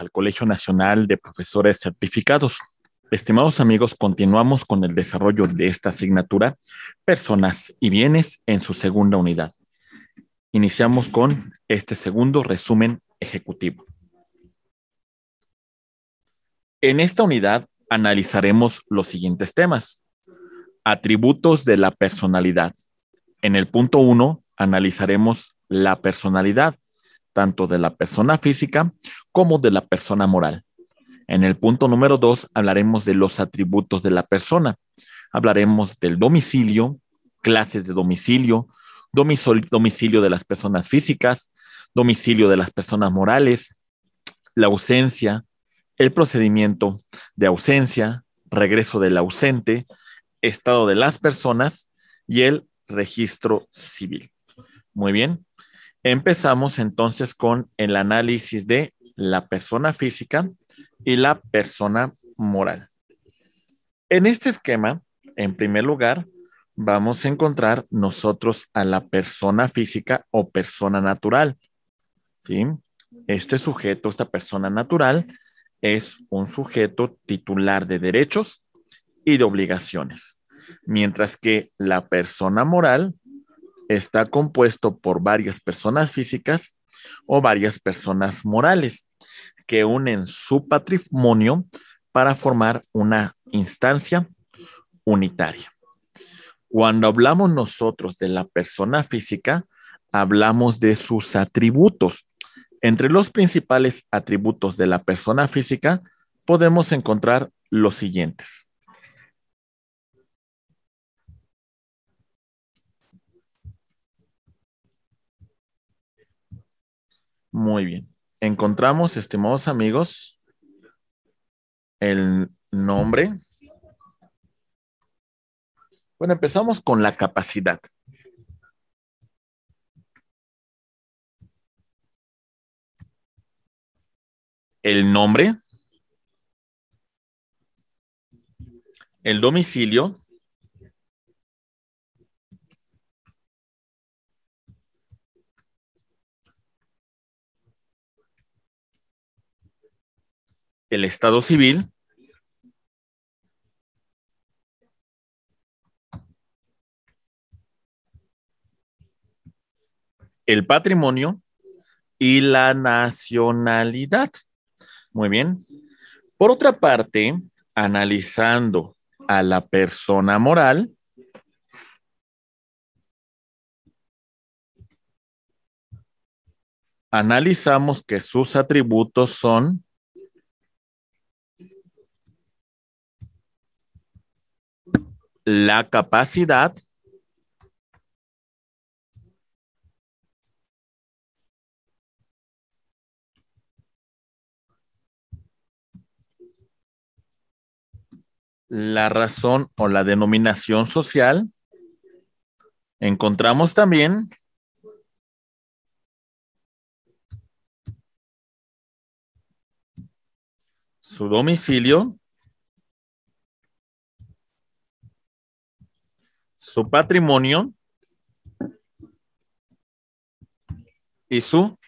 al Colegio Nacional de Profesores Certificados. Estimados amigos, continuamos con el desarrollo de esta asignatura, Personas y Bienes, en su segunda unidad. Iniciamos con este segundo resumen ejecutivo. En esta unidad analizaremos los siguientes temas. Atributos de la personalidad. En el punto 1 analizaremos la personalidad, tanto de la persona física como de la persona moral. En el punto número dos hablaremos de los atributos de la persona. Hablaremos del domicilio, clases de domicilio, domicilio de las personas físicas, domicilio de las personas morales, la ausencia, el procedimiento de ausencia, regreso del ausente, estado de las personas y el registro civil. Muy bien, Empezamos entonces con el análisis de la persona física y la persona moral. En este esquema, en primer lugar, vamos a encontrar nosotros a la persona física o persona natural. ¿sí? Este sujeto, esta persona natural, es un sujeto titular de derechos y de obligaciones, mientras que la persona moral está compuesto por varias personas físicas o varias personas morales que unen su patrimonio para formar una instancia unitaria. Cuando hablamos nosotros de la persona física, hablamos de sus atributos. Entre los principales atributos de la persona física podemos encontrar los siguientes. Muy bien. Encontramos, estimados amigos, el nombre. Bueno, empezamos con la capacidad. El nombre. El domicilio. el Estado civil el patrimonio y la nacionalidad. Muy bien. Por otra parte, analizando a la persona moral, analizamos que sus atributos son la capacidad la razón o la denominación social, encontramos también su domicilio, su patrimonio y su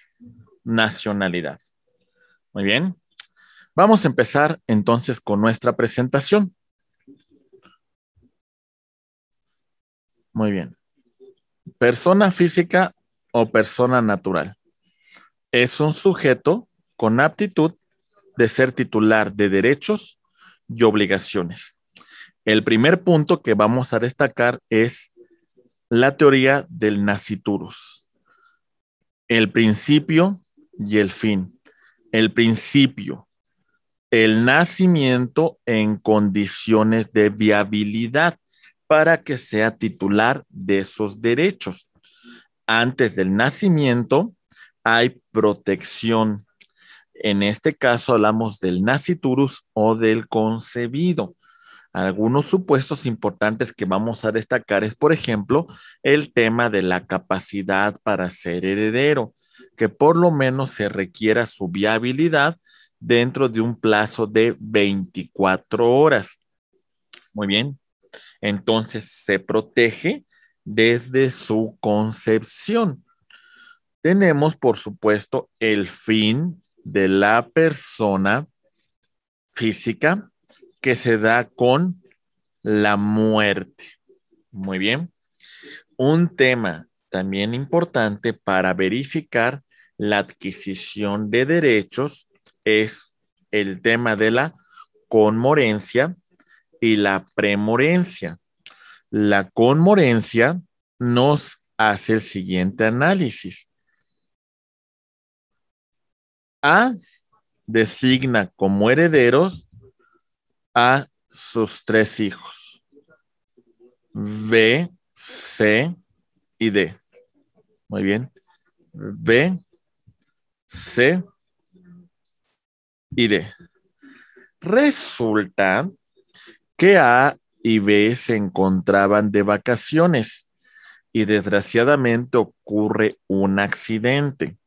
nacionalidad. Muy bien. Vamos a empezar entonces con nuestra presentación. Muy bien. Persona física o persona natural. Es un sujeto con aptitud de ser titular de derechos y obligaciones el primer punto que vamos a destacar es la teoría del nasciturus. El principio y el fin. El principio, el nacimiento en condiciones de viabilidad para que sea titular de esos derechos. Antes del nacimiento hay protección. En este caso hablamos del nasciturus o del concebido. Algunos supuestos importantes que vamos a destacar es, por ejemplo, el tema de la capacidad para ser heredero, que por lo menos se requiera su viabilidad dentro de un plazo de 24 horas. Muy bien. Entonces se protege desde su concepción. Tenemos, por supuesto, el fin de la persona física que se da con la muerte. Muy bien. Un tema también importante para verificar la adquisición de derechos es el tema de la conmorencia y la premorencia. La conmorencia nos hace el siguiente análisis. A designa como herederos a sus tres hijos. B, C y D. Muy bien. B, C y D. Resulta que A y B se encontraban de vacaciones y desgraciadamente ocurre un accidente.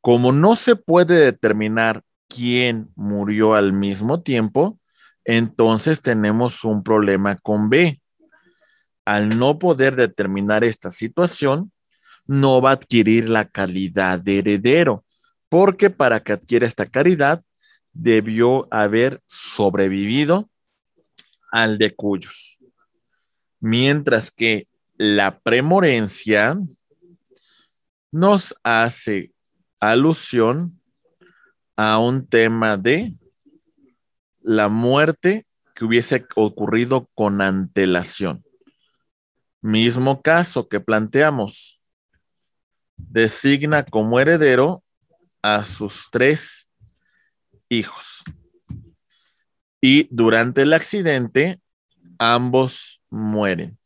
Como no se puede determinar quien murió al mismo tiempo, entonces tenemos un problema con B. Al no poder determinar esta situación, no va a adquirir la calidad de heredero, porque para que adquiera esta calidad debió haber sobrevivido al de cuyos. Mientras que la premorencia nos hace alusión a un tema de la muerte que hubiese ocurrido con antelación. Mismo caso que planteamos. Designa como heredero a sus tres hijos. Y durante el accidente, ambos mueren.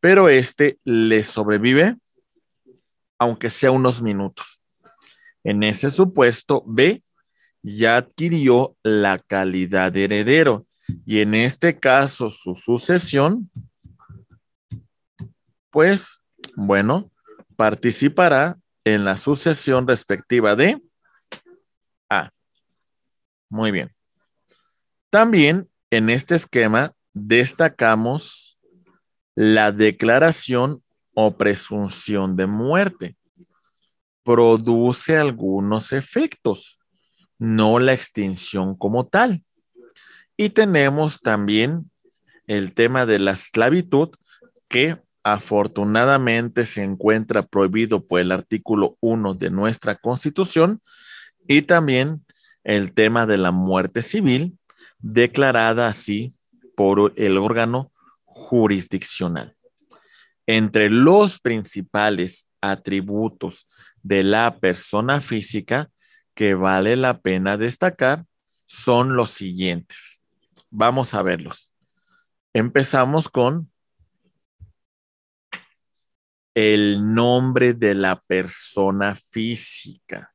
Pero este le sobrevive, aunque sea unos minutos. En ese supuesto, B ya adquirió la calidad de heredero y en este caso su sucesión, pues, bueno, participará en la sucesión respectiva de A. Muy bien. También en este esquema destacamos la declaración o presunción de muerte. Produce algunos efectos no la extinción como tal. Y tenemos también el tema de la esclavitud, que afortunadamente se encuentra prohibido por el artículo 1 de nuestra constitución, y también el tema de la muerte civil, declarada así por el órgano jurisdiccional. Entre los principales atributos de la persona física que vale la pena destacar son los siguientes. Vamos a verlos. Empezamos con el nombre de la persona física.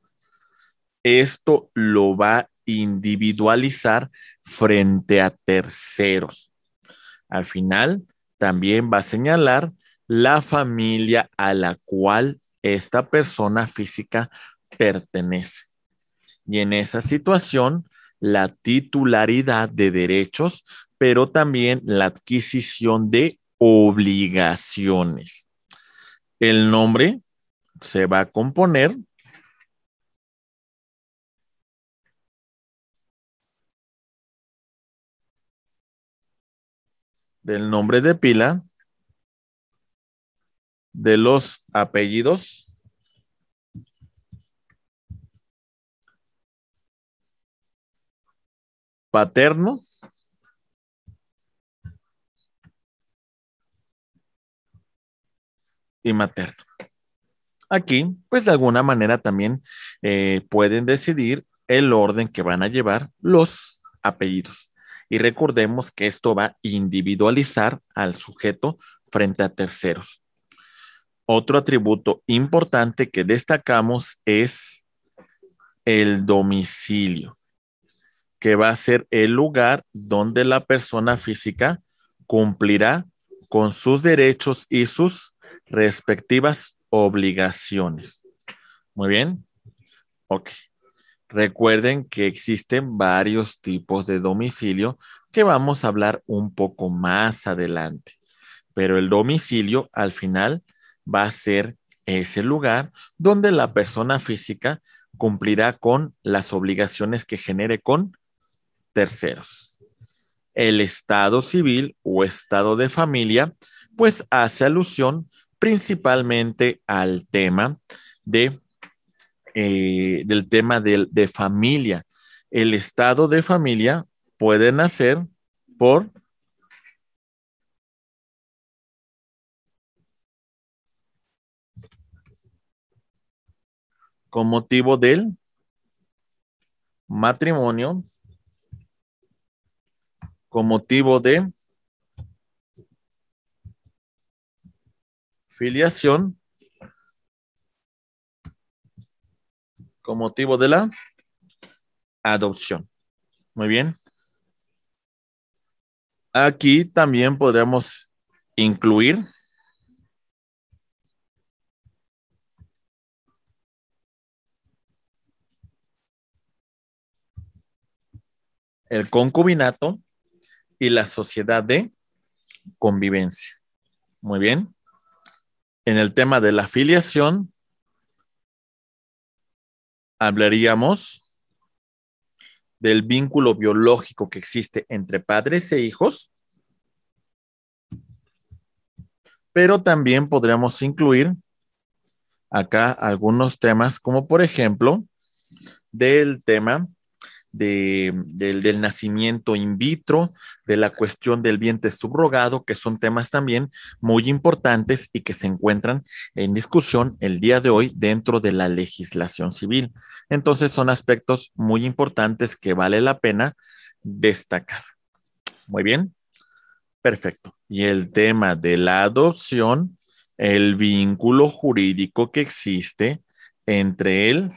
Esto lo va a individualizar frente a terceros. Al final, también va a señalar la familia a la cual esta persona física pertenece. Y en esa situación, la titularidad de derechos, pero también la adquisición de obligaciones. El nombre se va a componer del nombre de pila, de los apellidos paterno. y materno. Aquí, pues de alguna manera también eh, pueden decidir el orden que van a llevar los apellidos. Y recordemos que esto va a individualizar al sujeto frente a terceros. Otro atributo importante que destacamos es el domicilio que va a ser el lugar donde la persona física cumplirá con sus derechos y sus respectivas obligaciones. Muy bien. Ok. Recuerden que existen varios tipos de domicilio que vamos a hablar un poco más adelante, pero el domicilio al final va a ser ese lugar donde la persona física cumplirá con las obligaciones que genere con terceros. El estado civil o estado de familia, pues hace alusión principalmente al tema de, eh, del tema de familia. El estado de familia puede nacer por con motivo del matrimonio con motivo de filiación, con motivo de la adopción. Muy bien. Aquí también podemos incluir el concubinato y la sociedad de convivencia. Muy bien. En el tema de la afiliación, hablaríamos del vínculo biológico que existe entre padres e hijos, pero también podríamos incluir acá algunos temas como por ejemplo del tema del, del nacimiento in vitro, de la cuestión del vientre subrogado, que son temas también muy importantes y que se encuentran en discusión el día de hoy dentro de la legislación civil. Entonces son aspectos muy importantes que vale la pena destacar. Muy bien. Perfecto. Y el tema de la adopción, el vínculo jurídico que existe entre el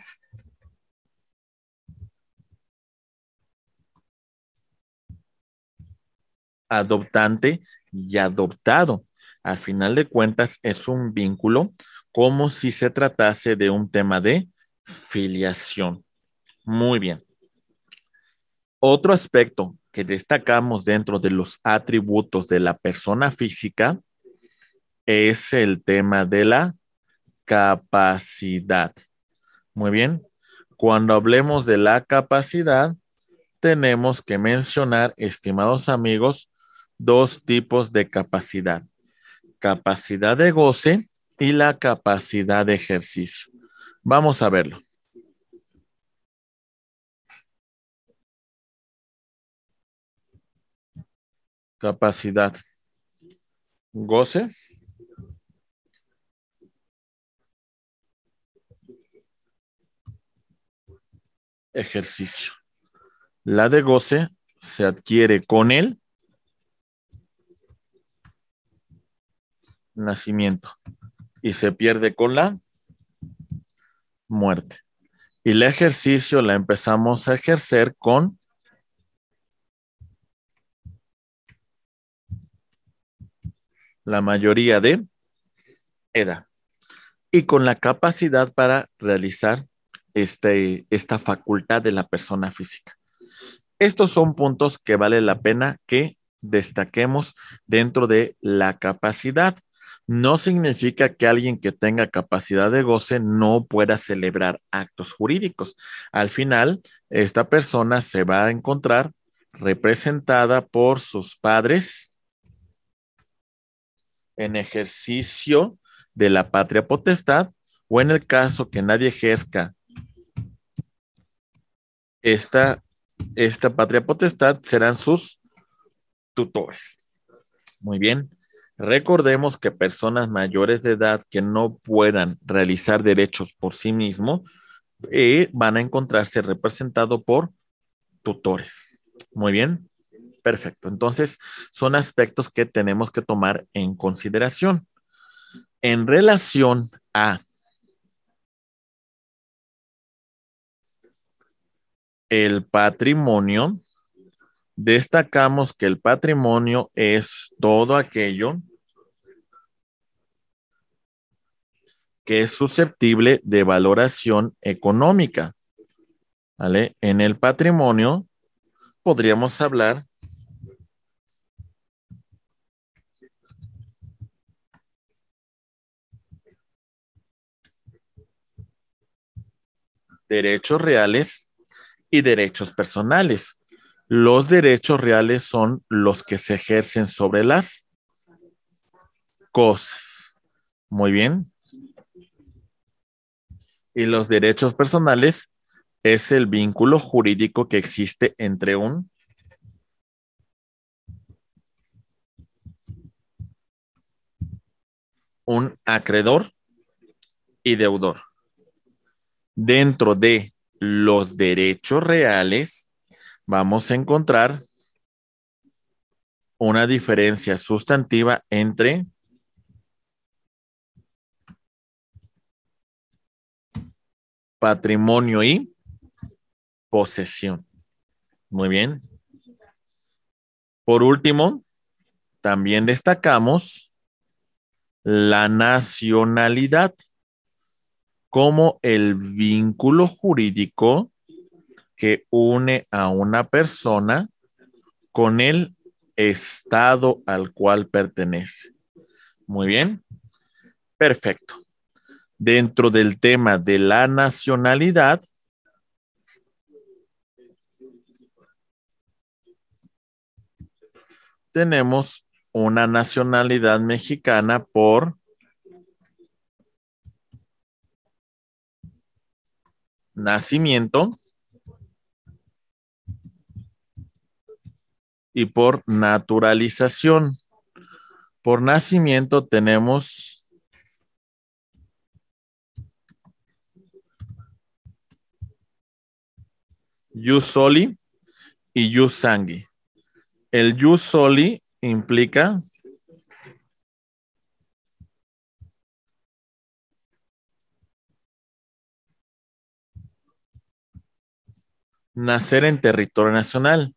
adoptante y adoptado. Al final de cuentas, es un vínculo como si se tratase de un tema de filiación. Muy bien. Otro aspecto que destacamos dentro de los atributos de la persona física es el tema de la capacidad. Muy bien. Cuando hablemos de la capacidad, tenemos que mencionar, estimados amigos, dos tipos de capacidad. Capacidad de goce y la capacidad de ejercicio. Vamos a verlo. Capacidad. Goce. Ejercicio. La de goce se adquiere con él. nacimiento y se pierde con la muerte. Y el ejercicio la empezamos a ejercer con la mayoría de edad y con la capacidad para realizar este, esta facultad de la persona física. Estos son puntos que vale la pena que destaquemos dentro de la capacidad no significa que alguien que tenga capacidad de goce no pueda celebrar actos jurídicos. Al final, esta persona se va a encontrar representada por sus padres en ejercicio de la patria potestad o en el caso que nadie ejerza esta, esta patria potestad serán sus tutores. Muy bien. Recordemos que personas mayores de edad que no puedan realizar derechos por sí mismos eh, van a encontrarse representado por tutores. Muy bien, perfecto. Entonces, son aspectos que tenemos que tomar en consideración. En relación a el patrimonio, destacamos que el patrimonio es todo aquello que es susceptible de valoración económica. En el patrimonio podríamos hablar derechos reales y derechos personales. Los derechos reales son los que se ejercen sobre las cosas. Muy bien. Y los derechos personales es el vínculo jurídico que existe entre un un acreedor y deudor. Dentro de los derechos reales vamos a encontrar una diferencia sustantiva entre patrimonio y posesión. Muy bien. Por último, también destacamos la nacionalidad como el vínculo jurídico que une a una persona con el estado al cual pertenece. Muy bien. Perfecto dentro del tema de la nacionalidad, tenemos una nacionalidad mexicana por nacimiento y por naturalización. Por nacimiento tenemos Yusoli Soli y Yu El Yusoli implica nacer en territorio nacional.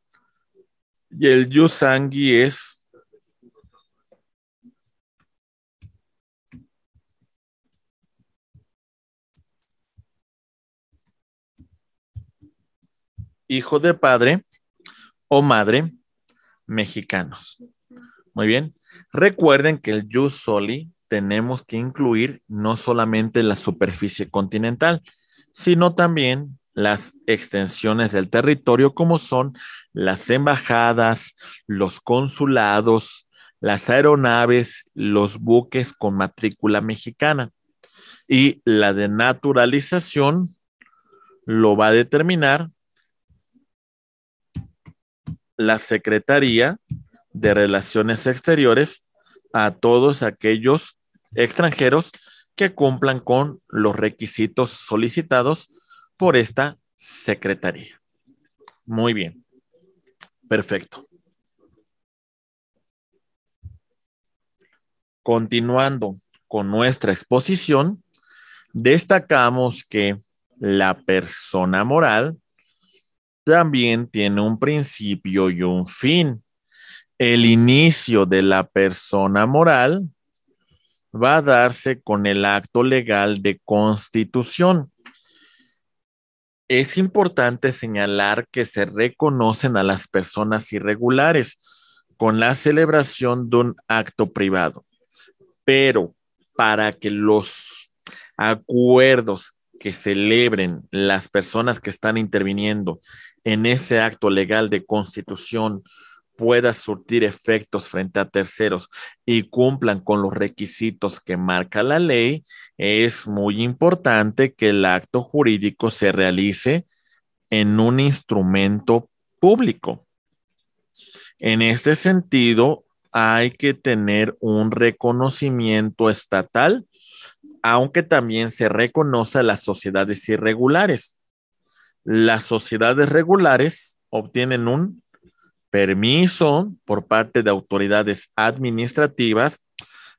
Y el Yusangi es hijo de padre o madre mexicanos. Muy bien. Recuerden que el jus soli tenemos que incluir no solamente la superficie continental, sino también las extensiones del territorio como son las embajadas, los consulados, las aeronaves, los buques con matrícula mexicana. Y la denaturalización lo va a determinar la Secretaría de Relaciones Exteriores a todos aquellos extranjeros que cumplan con los requisitos solicitados por esta Secretaría. Muy bien. Perfecto. Continuando con nuestra exposición, destacamos que la persona moral también tiene un principio y un fin. El inicio de la persona moral va a darse con el acto legal de constitución. Es importante señalar que se reconocen a las personas irregulares con la celebración de un acto privado, pero para que los acuerdos que celebren las personas que están interviniendo en ese acto legal de constitución pueda surtir efectos frente a terceros y cumplan con los requisitos que marca la ley, es muy importante que el acto jurídico se realice en un instrumento público. En este sentido, hay que tener un reconocimiento estatal, aunque también se reconoce a las sociedades irregulares las sociedades regulares obtienen un permiso por parte de autoridades administrativas,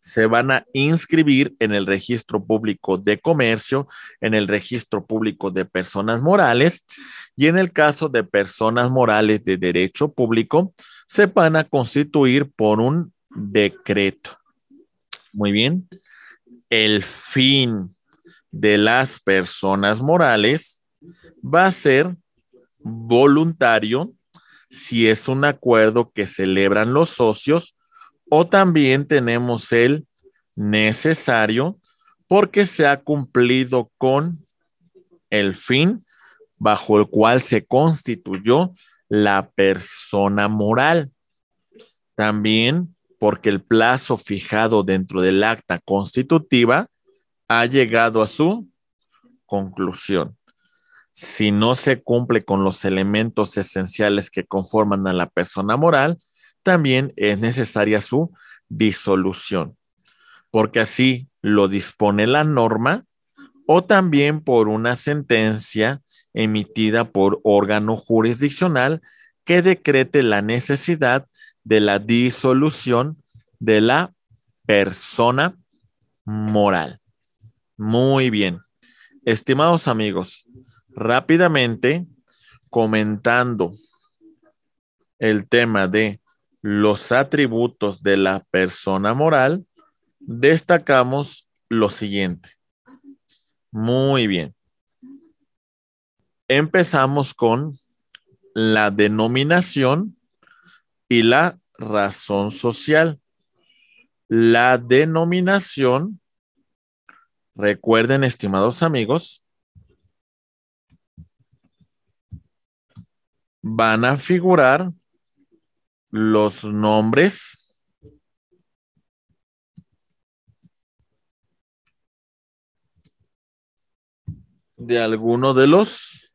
se van a inscribir en el registro público de comercio, en el registro público de personas morales y en el caso de personas morales de derecho público, se van a constituir por un decreto. Muy bien. El fin de las personas morales va a ser voluntario si es un acuerdo que celebran los socios o también tenemos el necesario porque se ha cumplido con el fin bajo el cual se constituyó la persona moral. También porque el plazo fijado dentro del acta constitutiva ha llegado a su conclusión si no se cumple con los elementos esenciales que conforman a la persona moral, también es necesaria su disolución, porque así lo dispone la norma o también por una sentencia emitida por órgano jurisdiccional que decrete la necesidad de la disolución de la persona moral. Muy bien. Estimados amigos, rápidamente comentando el tema de los atributos de la persona moral, destacamos lo siguiente. Muy bien. Empezamos con la denominación y la razón social. La denominación, recuerden, estimados amigos, van a figurar los nombres de alguno de los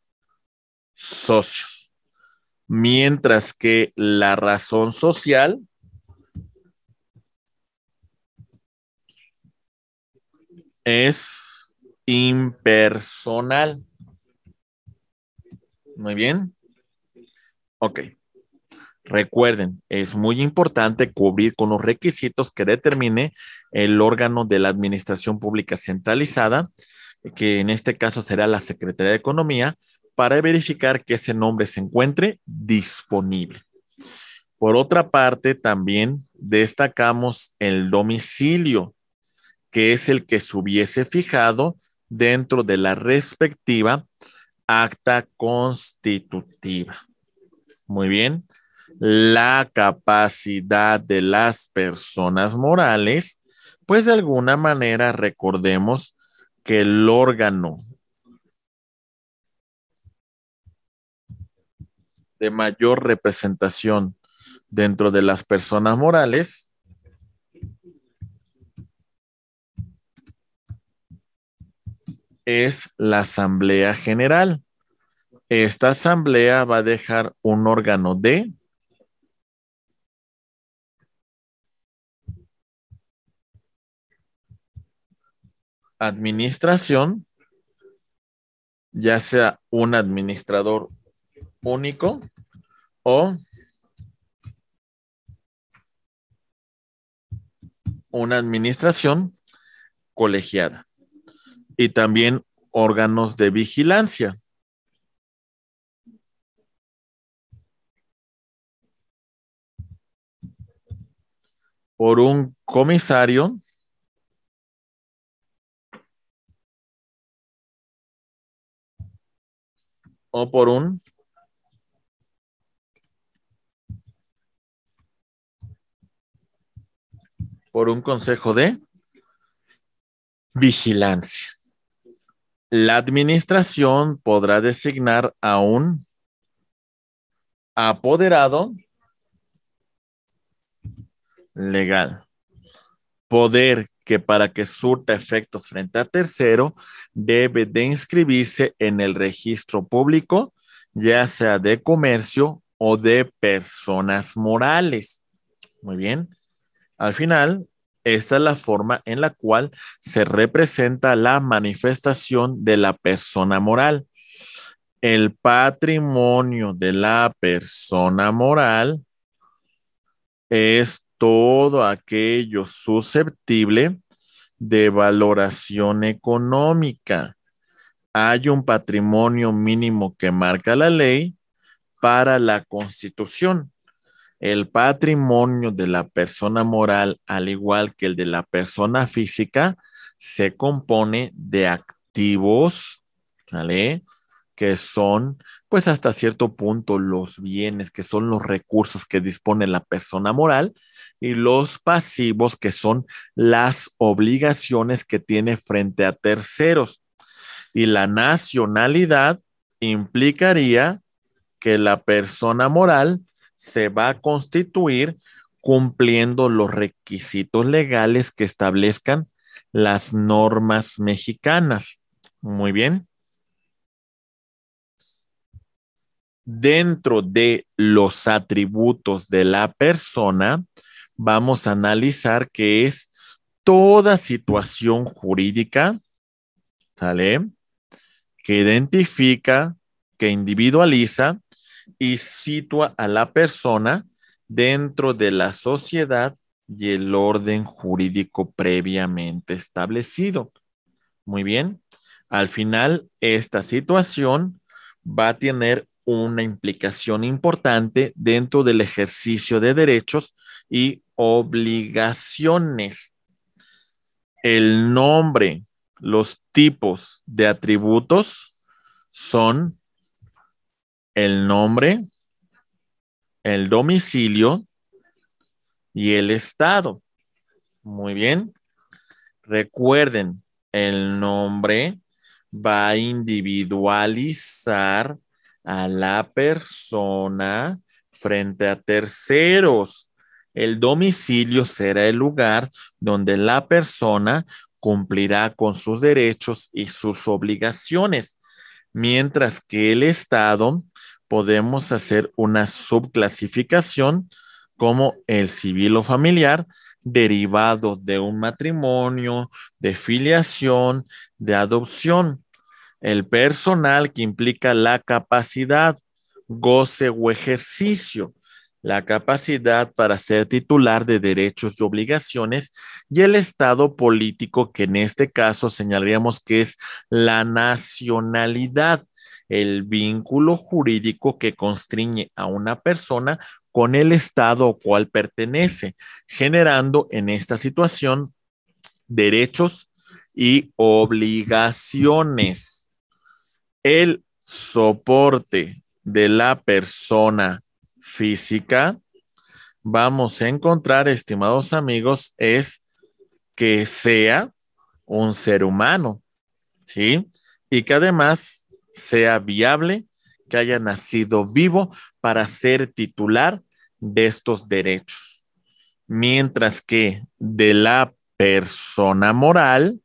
socios. Mientras que la razón social es impersonal. Muy bien. Ok. Recuerden, es muy importante cubrir con los requisitos que determine el órgano de la Administración Pública Centralizada, que en este caso será la Secretaría de Economía, para verificar que ese nombre se encuentre disponible. Por otra parte, también destacamos el domicilio, que es el que se hubiese fijado dentro de la respectiva acta constitutiva. Muy bien. La capacidad de las personas morales, pues de alguna manera recordemos que el órgano de mayor representación dentro de las personas morales es la Asamblea General. Esta asamblea va a dejar un órgano de administración, ya sea un administrador único o una administración colegiada y también órganos de vigilancia. por un comisario o por un por un consejo de vigilancia. La administración podrá designar a un apoderado legal. Poder que para que surta efectos frente a tercero debe de inscribirse en el registro público, ya sea de comercio o de personas morales. Muy bien. Al final, esta es la forma en la cual se representa la manifestación de la persona moral. El patrimonio de la persona moral es todo aquello susceptible de valoración económica. Hay un patrimonio mínimo que marca la ley para la constitución. El patrimonio de la persona moral, al igual que el de la persona física, se compone de activos, ¿vale? que son, pues hasta cierto punto, los bienes, que son los recursos que dispone la persona moral, y los pasivos, que son las obligaciones que tiene frente a terceros. Y la nacionalidad implicaría que la persona moral se va a constituir cumpliendo los requisitos legales que establezcan las normas mexicanas. Muy bien. Dentro de los atributos de la persona, vamos a analizar qué es toda situación jurídica, ¿sale? Que identifica, que individualiza y sitúa a la persona dentro de la sociedad y el orden jurídico previamente establecido. Muy bien. Al final, esta situación va a tener una implicación importante dentro del ejercicio de derechos y obligaciones. El nombre, los tipos de atributos son el nombre, el domicilio y el estado. Muy bien. Recuerden, el nombre va a individualizar a la persona frente a terceros. El domicilio será el lugar donde la persona cumplirá con sus derechos y sus obligaciones, mientras que el Estado podemos hacer una subclasificación como el civil o familiar derivado de un matrimonio, de filiación, de adopción. El personal que implica la capacidad, goce o ejercicio la capacidad para ser titular de derechos y obligaciones y el estado político que en este caso señalaríamos que es la nacionalidad, el vínculo jurídico que constriñe a una persona con el estado al cual pertenece, generando en esta situación derechos y obligaciones. El soporte de la persona física vamos a encontrar, estimados amigos, es que sea un ser humano, ¿sí? Y que además sea viable, que haya nacido vivo para ser titular de estos derechos. Mientras que de la persona moral,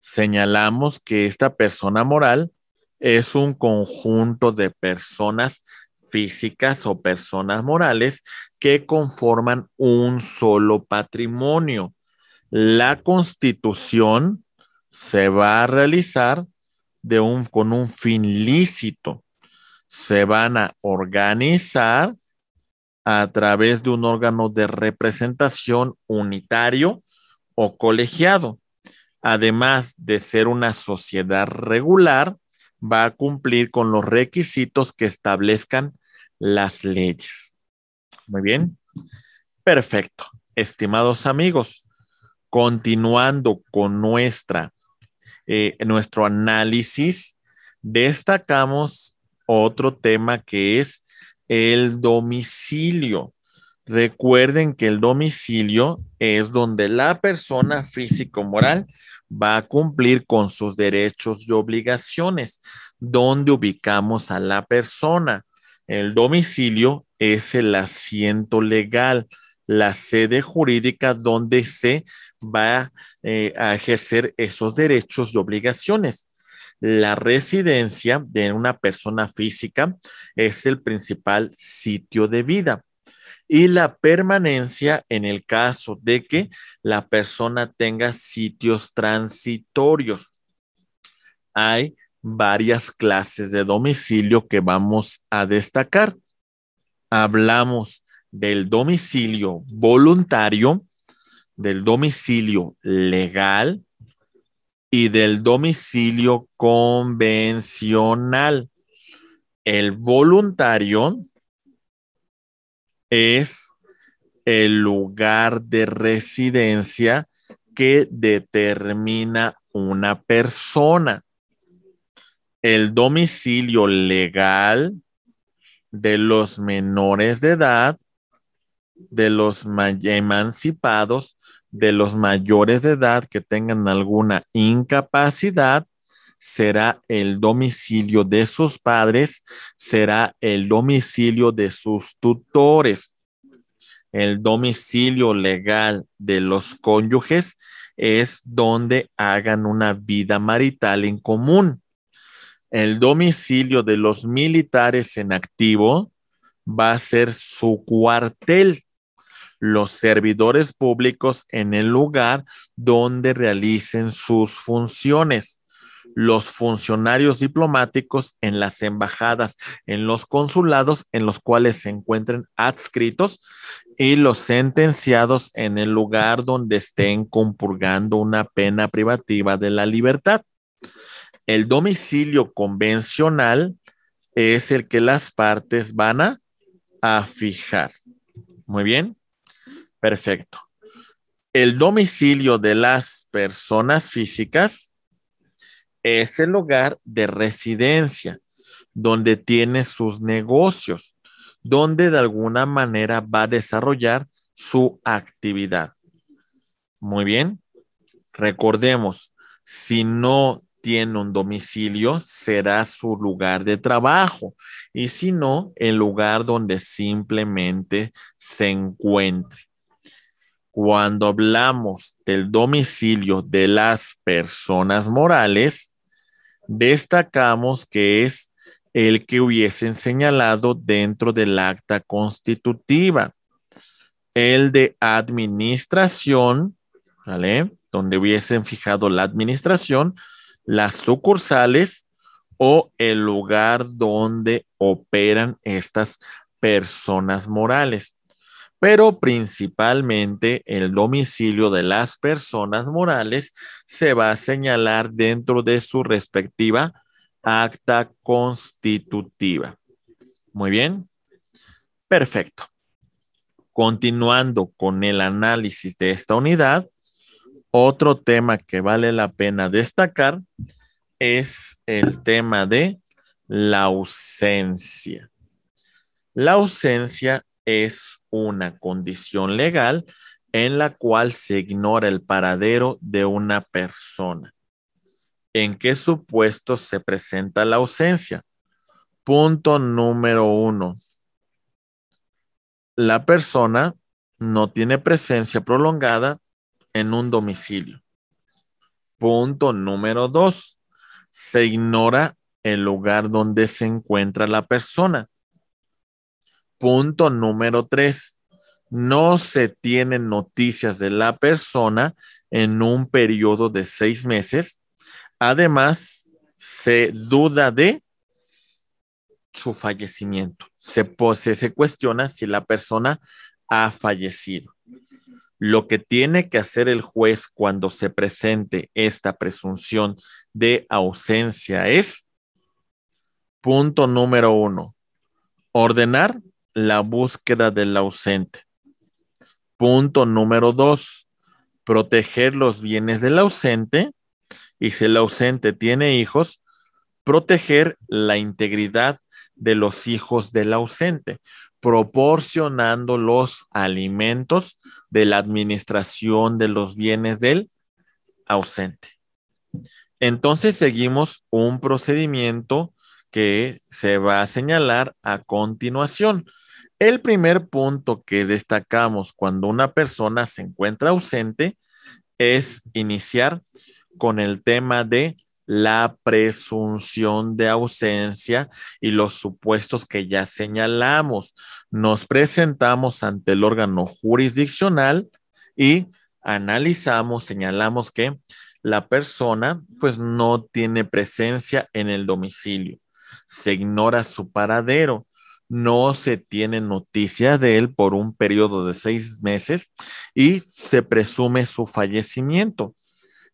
señalamos que esta persona moral es un conjunto de personas físicas o personas morales que conforman un solo patrimonio. La constitución se va a realizar de un, con un fin lícito. Se van a organizar a través de un órgano de representación unitario o colegiado. Además de ser una sociedad regular, va a cumplir con los requisitos que establezcan las leyes. Muy bien. Perfecto. Estimados amigos, continuando con nuestra, eh, nuestro análisis, destacamos otro tema que es el domicilio. Recuerden que el domicilio es donde la persona físico-moral va a cumplir con sus derechos y obligaciones, donde ubicamos a la persona, el domicilio es el asiento legal, la sede jurídica donde se va eh, a ejercer esos derechos y obligaciones. La residencia de una persona física es el principal sitio de vida y la permanencia en el caso de que la persona tenga sitios transitorios. Hay varias clases de domicilio que vamos a destacar. Hablamos del domicilio voluntario, del domicilio legal y del domicilio convencional. El voluntario es el lugar de residencia que determina una persona el domicilio legal de los menores de edad, de los emancipados, de los mayores de edad que tengan alguna incapacidad, será el domicilio de sus padres, será el domicilio de sus tutores. El domicilio legal de los cónyuges es donde hagan una vida marital en común el domicilio de los militares en activo va a ser su cuartel, los servidores públicos en el lugar donde realicen sus funciones, los funcionarios diplomáticos en las embajadas, en los consulados en los cuales se encuentren adscritos y los sentenciados en el lugar donde estén compurgando una pena privativa de la libertad. El domicilio convencional es el que las partes van a, fijar. Muy bien. Perfecto. El domicilio de las personas físicas es el lugar de residencia donde tiene sus negocios, donde de alguna manera va a desarrollar su actividad. Muy bien. Recordemos, si no tiene un domicilio, será su lugar de trabajo y si no, el lugar donde simplemente se encuentre. Cuando hablamos del domicilio de las personas morales, destacamos que es el que hubiesen señalado dentro del acta constitutiva, el de administración, ¿vale? Donde hubiesen fijado la administración, las sucursales o el lugar donde operan estas personas morales, pero principalmente el domicilio de las personas morales se va a señalar dentro de su respectiva acta constitutiva. Muy bien, perfecto. Continuando con el análisis de esta unidad, otro tema que vale la pena destacar es el tema de la ausencia. La ausencia es una condición legal en la cual se ignora el paradero de una persona. ¿En qué supuesto se presenta la ausencia? Punto número uno. La persona no tiene presencia prolongada en un domicilio. Punto número dos, se ignora el lugar donde se encuentra la persona. Punto número tres, no se tienen noticias de la persona en un periodo de seis meses. Además, se duda de su fallecimiento. Se, se cuestiona si la persona ha fallecido. Lo que tiene que hacer el juez cuando se presente esta presunción de ausencia es, punto número uno, ordenar la búsqueda del ausente. Punto número dos, proteger los bienes del ausente y si el ausente tiene hijos, proteger la integridad de los hijos del ausente proporcionando los alimentos de la administración de los bienes del ausente. Entonces seguimos un procedimiento que se va a señalar a continuación. El primer punto que destacamos cuando una persona se encuentra ausente es iniciar con el tema de la presunción de ausencia y los supuestos que ya señalamos. Nos presentamos ante el órgano jurisdiccional y analizamos, señalamos que la persona pues no tiene presencia en el domicilio, se ignora su paradero, no se tiene noticia de él por un periodo de seis meses y se presume su fallecimiento.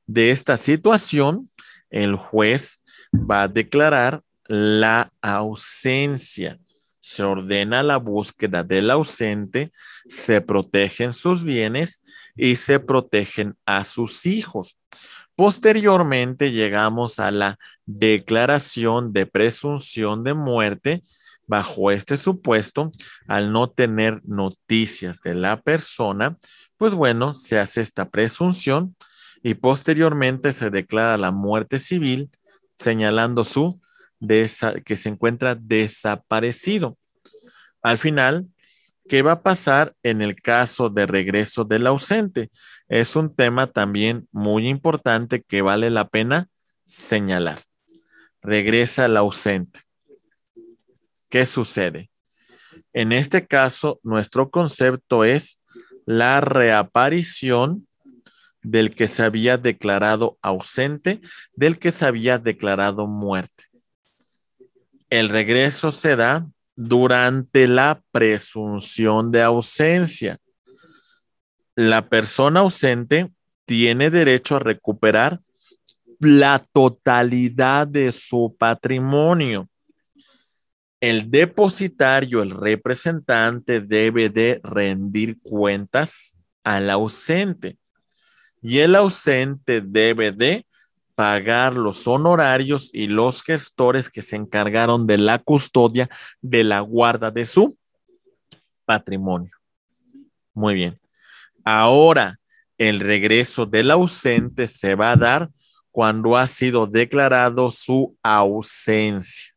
De esta situación, el juez va a declarar la ausencia. Se ordena la búsqueda del ausente, se protegen sus bienes y se protegen a sus hijos. Posteriormente llegamos a la declaración de presunción de muerte. Bajo este supuesto, al no tener noticias de la persona, pues bueno, se hace esta presunción y posteriormente se declara la muerte civil, señalando su que se encuentra desaparecido. Al final, ¿qué va a pasar en el caso de regreso del ausente? Es un tema también muy importante que vale la pena señalar. Regresa el ausente. ¿Qué sucede? En este caso, nuestro concepto es la reaparición del que se había declarado ausente, del que se había declarado muerte. El regreso se da durante la presunción de ausencia. La persona ausente tiene derecho a recuperar la totalidad de su patrimonio. El depositario, el representante, debe de rendir cuentas al ausente y el ausente debe de pagar los honorarios y los gestores que se encargaron de la custodia de la guarda de su patrimonio. Muy bien. Ahora, el regreso del ausente se va a dar cuando ha sido declarado su ausencia.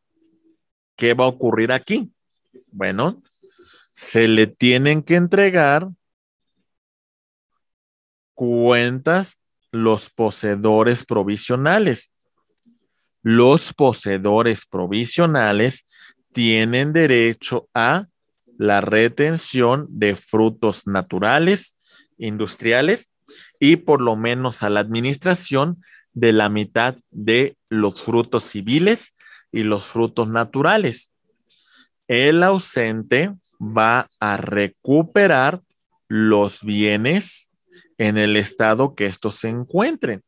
¿Qué va a ocurrir aquí? Bueno, se le tienen que entregar cuentas los poseedores provisionales. Los poseedores provisionales tienen derecho a la retención de frutos naturales, industriales y por lo menos a la administración de la mitad de los frutos civiles y los frutos naturales. El ausente va a recuperar los bienes en el estado que estos se encuentren.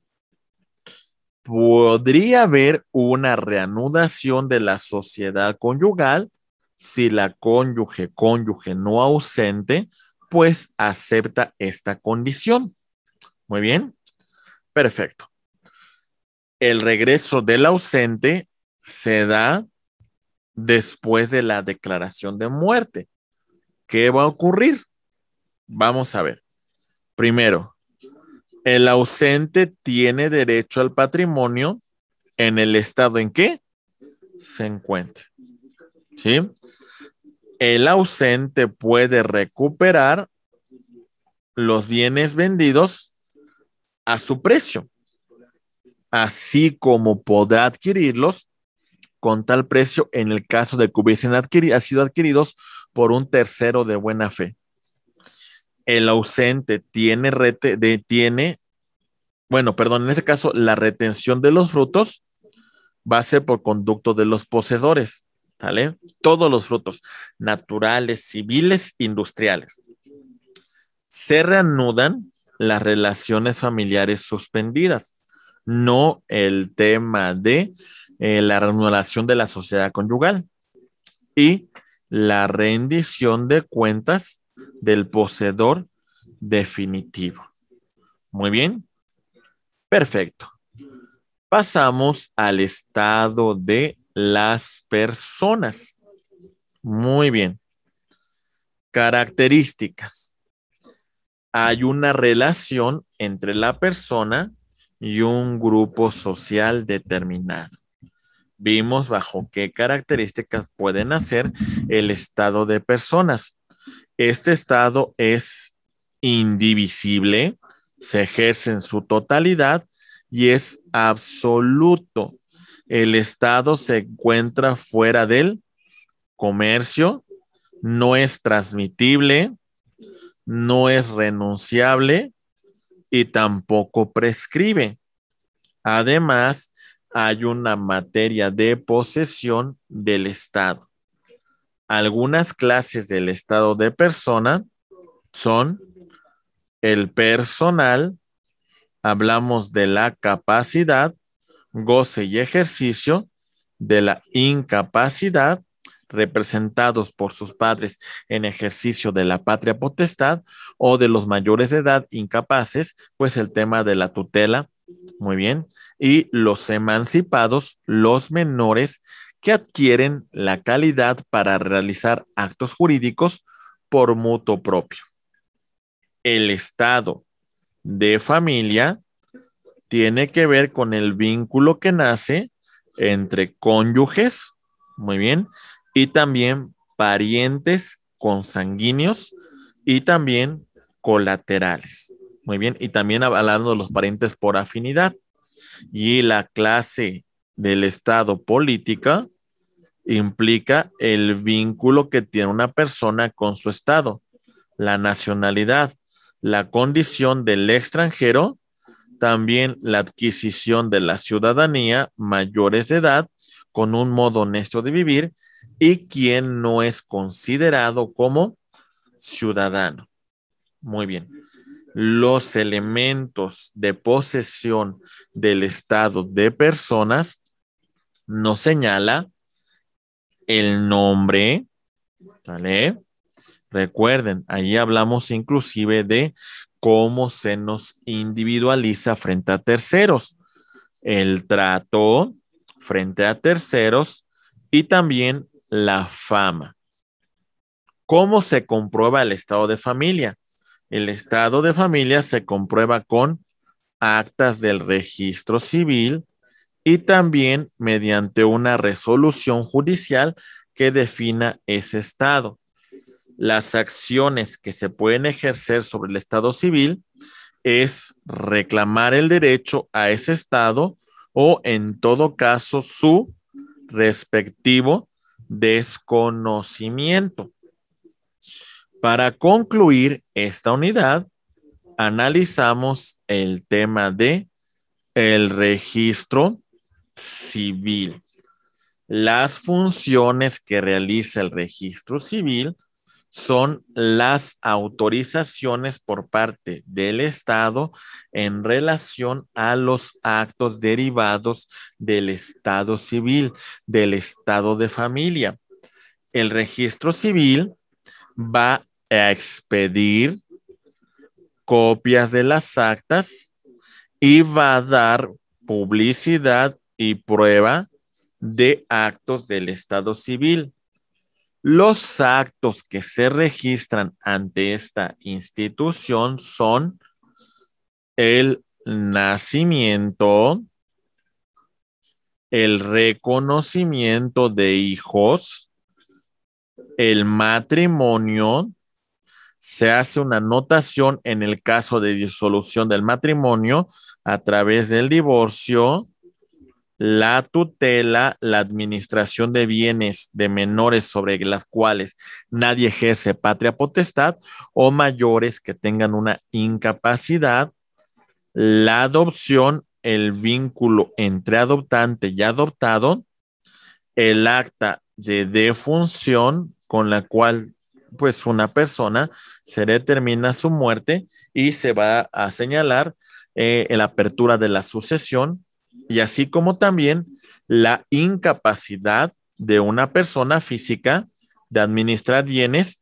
Podría haber una reanudación de la sociedad conyugal si la cónyuge, cónyuge no ausente, pues acepta esta condición. Muy bien. Perfecto. El regreso del ausente se da después de la declaración de muerte. ¿Qué va a ocurrir? Vamos a ver. Primero, el ausente tiene derecho al patrimonio en el estado en que se encuentra. ¿Sí? El ausente puede recuperar los bienes vendidos a su precio, así como podrá adquirirlos con tal precio en el caso de que hubiesen adquirido, sido adquiridos por un tercero de buena fe el ausente tiene, rete, bueno, perdón, en este caso, la retención de los frutos va a ser por conducto de los poseedores, ¿sale? Todos los frutos, naturales, civiles, industriales. Se reanudan las relaciones familiares suspendidas, no el tema de eh, la reanudación de la sociedad conyugal y la rendición de cuentas del poseedor definitivo. Muy bien. Perfecto. Pasamos al estado de las personas. Muy bien. Características. Hay una relación entre la persona y un grupo social determinado. Vimos bajo qué características pueden hacer el estado de personas. Este Estado es indivisible, se ejerce en su totalidad y es absoluto. El Estado se encuentra fuera del comercio, no es transmitible, no es renunciable y tampoco prescribe. Además, hay una materia de posesión del Estado algunas clases del estado de persona son el personal, hablamos de la capacidad, goce y ejercicio, de la incapacidad, representados por sus padres en ejercicio de la patria potestad o de los mayores de edad incapaces, pues el tema de la tutela, muy bien, y los emancipados, los menores que adquieren la calidad para realizar actos jurídicos por mutuo propio. El estado de familia tiene que ver con el vínculo que nace entre cónyuges, muy bien, y también parientes consanguíneos y también colaterales. Muy bien, y también hablando de los parientes por afinidad. Y la clase del Estado política implica el vínculo que tiene una persona con su Estado, la nacionalidad, la condición del extranjero, también la adquisición de la ciudadanía mayores de edad con un modo honesto de vivir y quien no es considerado como ciudadano. Muy bien. Los elementos de posesión del estado de personas nos señala el nombre, ¿vale? Recuerden, ahí hablamos inclusive de cómo se nos individualiza frente a terceros, el trato frente a terceros y también la fama. ¿Cómo se comprueba el estado de familia? El estado de familia se comprueba con actas del registro civil y también mediante una resolución judicial que defina ese Estado, las acciones que se pueden ejercer sobre el Estado civil es reclamar el derecho a ese Estado o en todo caso su respectivo desconocimiento. Para concluir esta unidad, analizamos el tema de el registro civil. Las funciones que realiza el registro civil son las autorizaciones por parte del Estado en relación a los actos derivados del Estado civil, del Estado de familia. El registro civil va a expedir copias de las actas y va a dar publicidad y prueba de actos del Estado civil. Los actos que se registran ante esta institución son el nacimiento, el reconocimiento de hijos, el matrimonio, se hace una anotación en el caso de disolución del matrimonio a través del divorcio, la tutela, la administración de bienes de menores sobre las cuales nadie ejerce patria potestad o mayores que tengan una incapacidad, la adopción, el vínculo entre adoptante y adoptado, el acta de defunción con la cual pues una persona se determina su muerte y se va a señalar eh, la apertura de la sucesión, y así como también la incapacidad de una persona física de administrar bienes,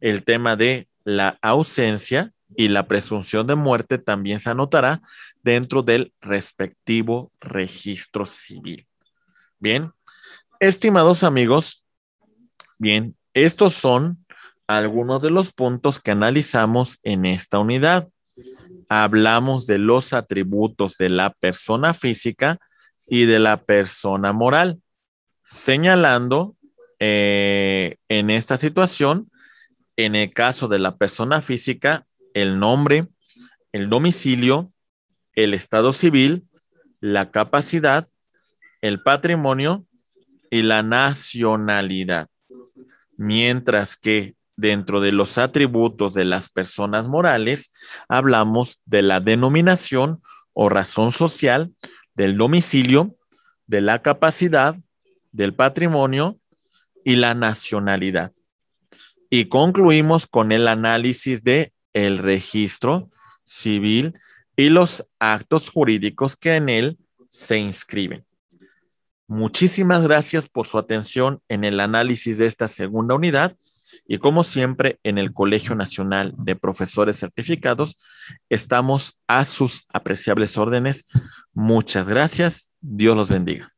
el tema de la ausencia y la presunción de muerte también se anotará dentro del respectivo registro civil. Bien, estimados amigos, bien, estos son algunos de los puntos que analizamos en esta unidad hablamos de los atributos de la persona física y de la persona moral, señalando eh, en esta situación, en el caso de la persona física, el nombre, el domicilio, el estado civil, la capacidad, el patrimonio y la nacionalidad. Mientras que dentro de los atributos de las personas morales, hablamos de la denominación o razón social, del domicilio, de la capacidad, del patrimonio y la nacionalidad. Y concluimos con el análisis de el registro civil y los actos jurídicos que en él se inscriben. Muchísimas gracias por su atención en el análisis de esta segunda unidad. Y como siempre, en el Colegio Nacional de Profesores Certificados, estamos a sus apreciables órdenes. Muchas gracias. Dios los bendiga.